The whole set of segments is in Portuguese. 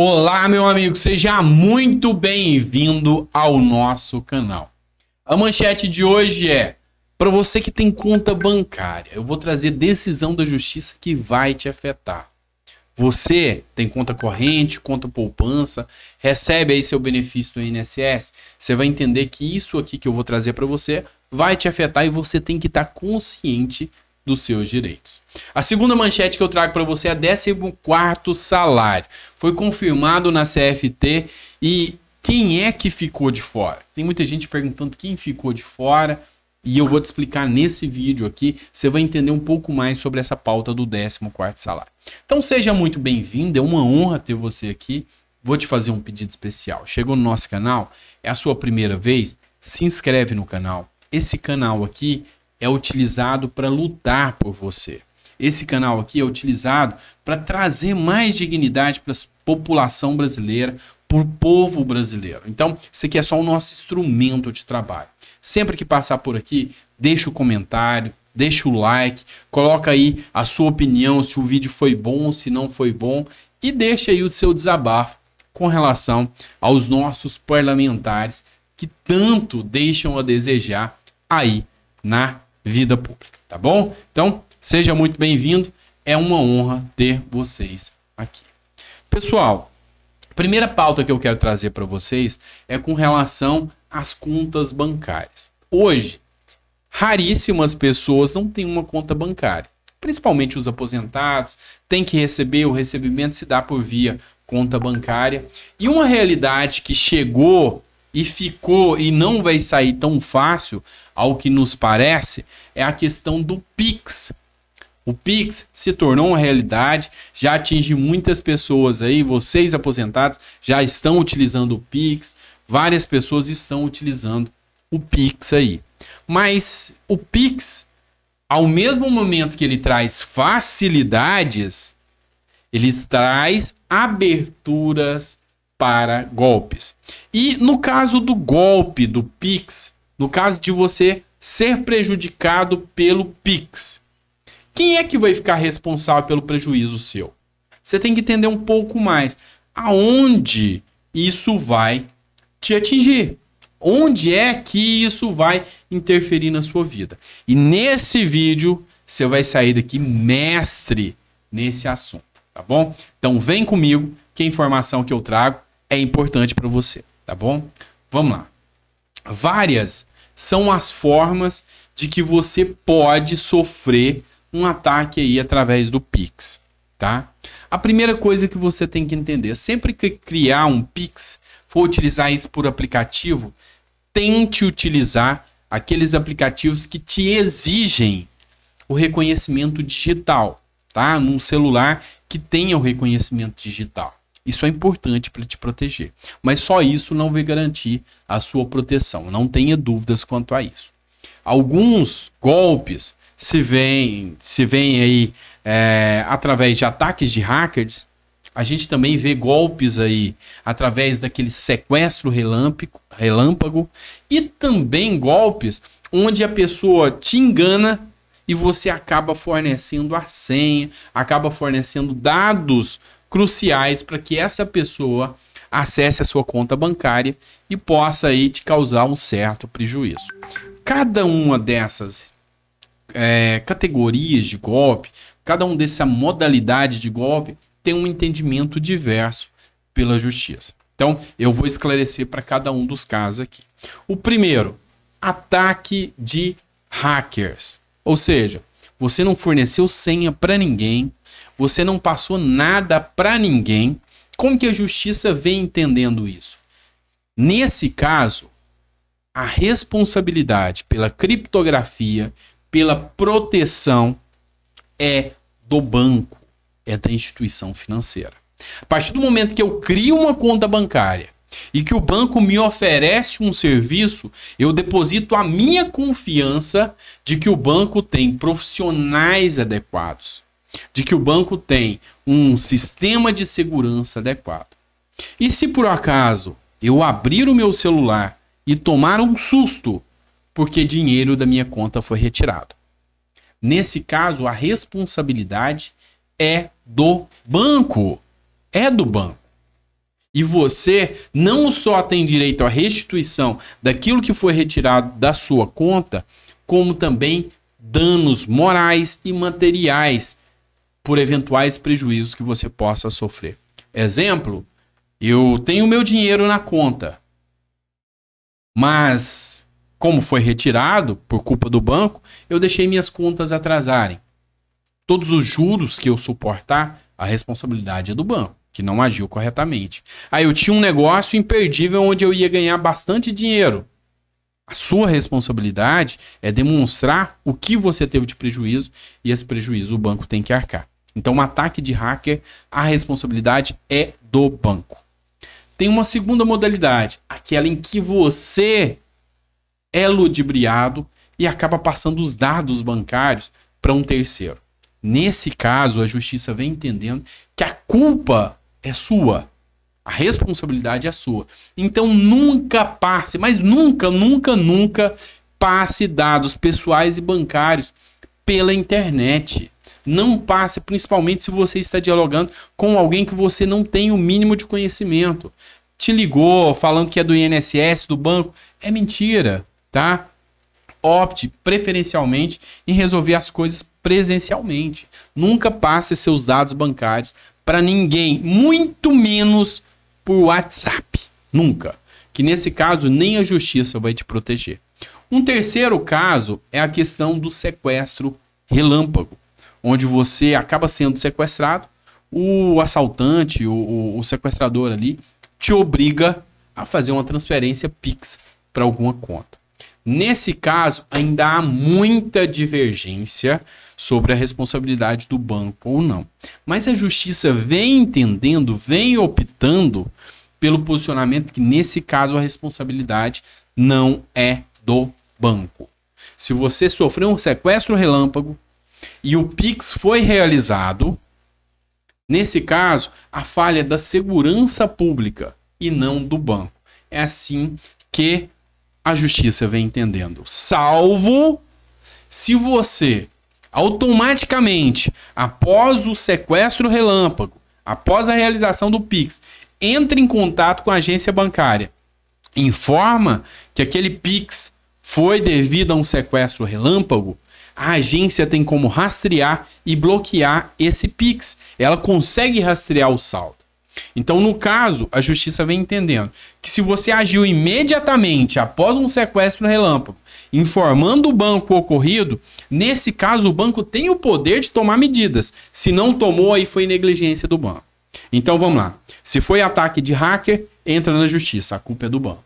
Olá, meu amigo, seja muito bem-vindo ao nosso canal. A manchete de hoje é: para você que tem conta bancária, eu vou trazer decisão da justiça que vai te afetar. Você tem conta corrente, conta poupança, recebe aí seu benefício do INSS, você vai entender que isso aqui que eu vou trazer para você vai te afetar e você tem que estar tá consciente dos seus direitos. A segunda manchete que eu trago para você é 14º salário. Foi confirmado na CFT e quem é que ficou de fora? Tem muita gente perguntando quem ficou de fora. E eu vou te explicar nesse vídeo aqui, você vai entender um pouco mais sobre essa pauta do 14º salário. Então seja muito bem-vindo, é uma honra ter você aqui. Vou te fazer um pedido especial. Chegou no nosso canal, é a sua primeira vez, se inscreve no canal. Esse canal aqui é utilizado para lutar por você. Esse canal aqui é utilizado para trazer mais dignidade para a população brasileira, para o povo brasileiro. Então, isso aqui é só o nosso instrumento de trabalho. Sempre que passar por aqui, deixa o comentário, deixa o like, coloca aí a sua opinião se o vídeo foi bom, se não foi bom e deixa aí o seu desabafo com relação aos nossos parlamentares que tanto deixam a desejar aí na vida pública, tá bom? Então, seja muito bem-vindo, é uma honra ter vocês aqui. Pessoal, a primeira pauta que eu quero trazer para vocês é com relação às contas bancárias. Hoje, raríssimas pessoas não têm uma conta bancária, principalmente os aposentados, têm que receber, o recebimento se dá por via conta bancária. E uma realidade que chegou e ficou e não vai sair tão fácil, ao que nos parece, é a questão do Pix. O Pix se tornou uma realidade, já atinge muitas pessoas aí, vocês aposentados já estão utilizando o Pix, várias pessoas estão utilizando o Pix aí. Mas o Pix, ao mesmo momento que ele traz facilidades, ele traz aberturas, para golpes. E no caso do golpe do Pix, no caso de você ser prejudicado pelo Pix, quem é que vai ficar responsável pelo prejuízo seu? Você tem que entender um pouco mais aonde isso vai te atingir. Onde é que isso vai interferir na sua vida? E nesse vídeo você vai sair daqui mestre nesse assunto, tá bom? Então vem comigo, que é informação que eu trago é importante para você, tá bom? Vamos lá. Várias são as formas de que você pode sofrer um ataque aí através do Pix, tá? A primeira coisa que você tem que entender, sempre que criar um Pix, for utilizar isso por aplicativo, tente utilizar aqueles aplicativos que te exigem o reconhecimento digital, tá? Num celular que tenha o reconhecimento digital. Isso é importante para te proteger. Mas só isso não vai garantir a sua proteção. Não tenha dúvidas quanto a isso. Alguns golpes se veem, se veem aí é, através de ataques de hackers. A gente também vê golpes aí através daquele sequestro relâmpico, relâmpago e também golpes onde a pessoa te engana e você acaba fornecendo a senha, acaba fornecendo dados cruciais para que essa pessoa acesse a sua conta bancária e possa aí te causar um certo prejuízo. Cada uma dessas é, categorias de golpe, cada uma dessa modalidade de golpe tem um entendimento diverso pela justiça. Então, eu vou esclarecer para cada um dos casos aqui. O primeiro, ataque de hackers, ou seja, você não forneceu senha para ninguém, você não passou nada para ninguém. Como que a justiça vem entendendo isso? Nesse caso, a responsabilidade pela criptografia, pela proteção é do banco, é da instituição financeira. A partir do momento que eu crio uma conta bancária e que o banco me oferece um serviço, eu deposito a minha confiança de que o banco tem profissionais adequados, de que o banco tem um sistema de segurança adequado. E se por acaso eu abrir o meu celular e tomar um susto porque dinheiro da minha conta foi retirado? Nesse caso, a responsabilidade é do banco. É do banco. E você não só tem direito à restituição daquilo que foi retirado da sua conta, como também danos morais e materiais por eventuais prejuízos que você possa sofrer. Exemplo, eu tenho meu dinheiro na conta, mas como foi retirado por culpa do banco, eu deixei minhas contas atrasarem. Todos os juros que eu suportar, a responsabilidade é do banco que não agiu corretamente. Aí eu tinha um negócio imperdível onde eu ia ganhar bastante dinheiro. A sua responsabilidade é demonstrar o que você teve de prejuízo e esse prejuízo o banco tem que arcar. Então, um ataque de hacker, a responsabilidade é do banco. Tem uma segunda modalidade, aquela em que você é ludibriado e acaba passando os dados bancários para um terceiro. Nesse caso, a justiça vem entendendo que a culpa é sua. A responsabilidade é sua. Então nunca passe, mas nunca, nunca, nunca passe dados pessoais e bancários pela internet. Não passe, principalmente se você está dialogando com alguém que você não tem o mínimo de conhecimento. Te ligou falando que é do INSS, do banco. É mentira, tá? Opte preferencialmente em resolver as coisas presencialmente. Nunca passe seus dados bancários para ninguém, muito menos por WhatsApp. Nunca. Que nesse caso nem a justiça vai te proteger. Um terceiro caso é a questão do sequestro relâmpago, onde você acaba sendo sequestrado, o assaltante, o, o, o sequestrador ali, te obriga a fazer uma transferência Pix para alguma conta. Nesse caso, ainda há muita divergência sobre a responsabilidade do banco ou não. Mas a justiça vem entendendo, vem optando pelo posicionamento que, nesse caso, a responsabilidade não é do banco. Se você sofreu um sequestro relâmpago e o PIX foi realizado, nesse caso, a falha é da segurança pública e não do banco. É assim que a justiça vem entendendo. Salvo se você automaticamente, após o sequestro relâmpago, após a realização do Pix, entra em contato com a agência bancária, informa que aquele Pix foi devido a um sequestro relâmpago, a agência tem como rastrear e bloquear esse Pix. Ela consegue rastrear o saldo. Então, no caso, a justiça vem entendendo que se você agiu imediatamente após um sequestro relâmpago informando o banco o ocorrido, nesse caso o banco tem o poder de tomar medidas. Se não tomou, aí foi negligência do banco. Então vamos lá. Se foi ataque de hacker, entra na justiça, a culpa é do banco.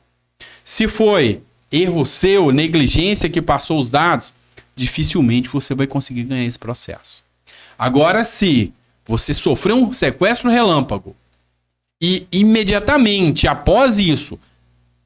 Se foi erro seu, negligência que passou os dados, dificilmente você vai conseguir ganhar esse processo. Agora, se você sofreu um sequestro relâmpago e imediatamente após isso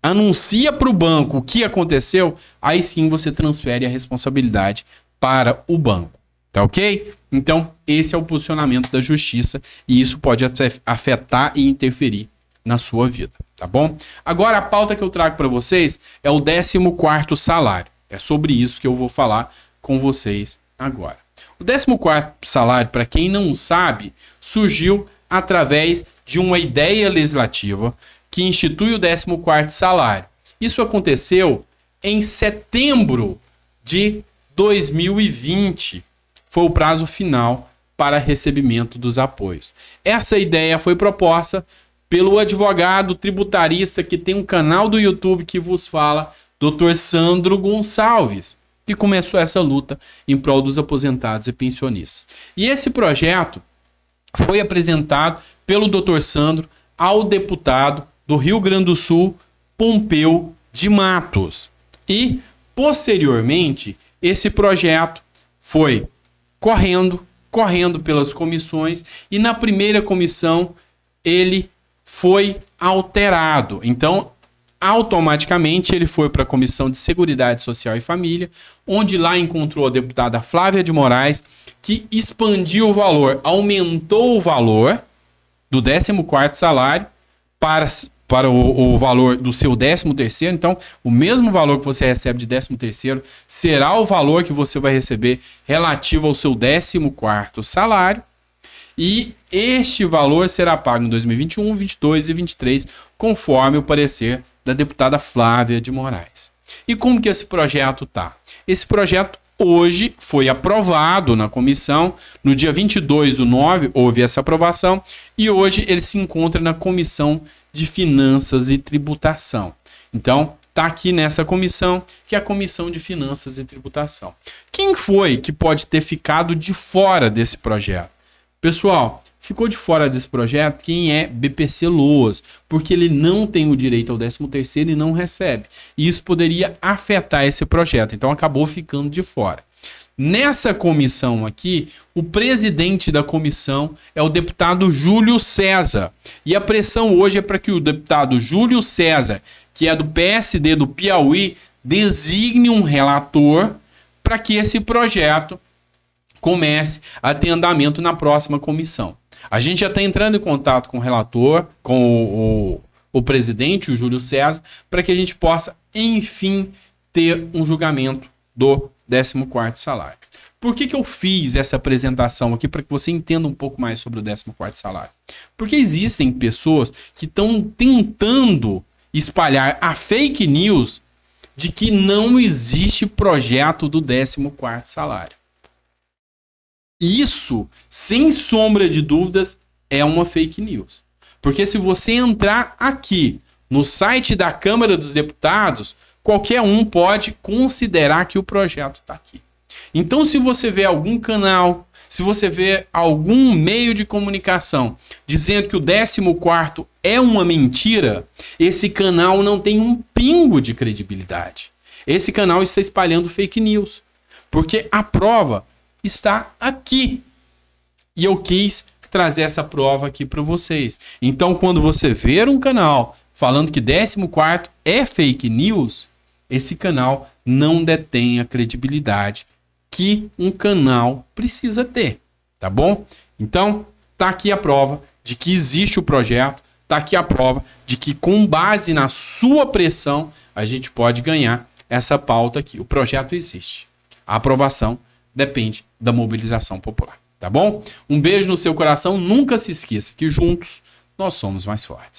anuncia para o banco o que aconteceu, aí sim você transfere a responsabilidade para o banco. Tá ok? Então, esse é o posicionamento da justiça e isso pode afetar e interferir na sua vida, tá bom? Agora, a pauta que eu trago para vocês é o 14 salário. É sobre isso que eu vou falar com vocês agora. O 14 salário, para quem não sabe, surgiu através de uma ideia legislativa que institui o 14º salário. Isso aconteceu em setembro de 2020. Foi o prazo final para recebimento dos apoios. Essa ideia foi proposta pelo advogado tributarista que tem um canal do YouTube que vos fala, Dr. Sandro Gonçalves, que começou essa luta em prol dos aposentados e pensionistas. E esse projeto foi apresentado pelo Dr. Sandro ao deputado do Rio Grande do Sul, Pompeu de Matos. E, posteriormente, esse projeto foi correndo, correndo pelas comissões, e na primeira comissão ele foi alterado. Então, automaticamente ele foi para a Comissão de Seguridade Social e Família, onde lá encontrou a deputada Flávia de Moraes, que expandiu o valor, aumentou o valor do 14º salário para para o, o, valor do seu 13 terceiro, então o mesmo valor que você recebe de 13 terceiro será o valor que você vai receber relativo ao seu 14 quarto salário e este valor será pago em 2021, 22 e 23, conforme o parecer da deputada Flávia de Moraes. E como que esse projeto tá? Esse projeto Hoje foi aprovado na comissão. No dia 22 do 9 houve essa aprovação e hoje ele se encontra na comissão de Finanças e Tributação. Então, está aqui nessa comissão, que é a Comissão de Finanças e Tributação. Quem foi que pode ter ficado de fora desse projeto? Pessoal, Ficou de fora desse projeto quem é BPC Loas, porque ele não tem o direito ao 13 terceiro e não recebe. E isso poderia afetar esse projeto, então acabou ficando de fora. Nessa comissão aqui, o presidente da comissão é o deputado Júlio César. E a pressão hoje é para que o deputado Júlio César, que é do PSD do Piauí, designe um relator para que esse projeto comece a ter andamento na próxima comissão. A gente já está entrando em contato com o relator, com o, o, o presidente, o Júlio César, para que a gente possa, enfim, ter um julgamento do 14 salário. Por que, que eu fiz essa apresentação aqui para que você entenda um pouco mais sobre o 14 salário? Porque existem pessoas que estão tentando espalhar a fake news de que não existe projeto do 14 salário. Isso, sem sombra de dúvidas, é uma fake news. Porque se você entrar aqui no site da Câmara dos Deputados, qualquer um pode considerar que o projeto está aqui. Então, se você vê algum canal, se você vê algum meio de comunicação dizendo que o 14 é uma mentira, esse canal não tem um pingo de credibilidade. Esse canal está espalhando fake news. Porque a prova está aqui. E eu quis trazer essa prova aqui para vocês. Então, quando você ver um canal falando que 14 é fake news, esse canal não detém a credibilidade que um canal precisa ter, tá bom? Então, tá aqui a prova de que existe o projeto, tá aqui a prova de que com base na sua pressão, a gente pode ganhar essa pauta aqui. O projeto existe. A aprovação depende da mobilização popular. Tá bom? Um beijo no seu coração. Nunca se esqueça que juntos nós somos mais fortes.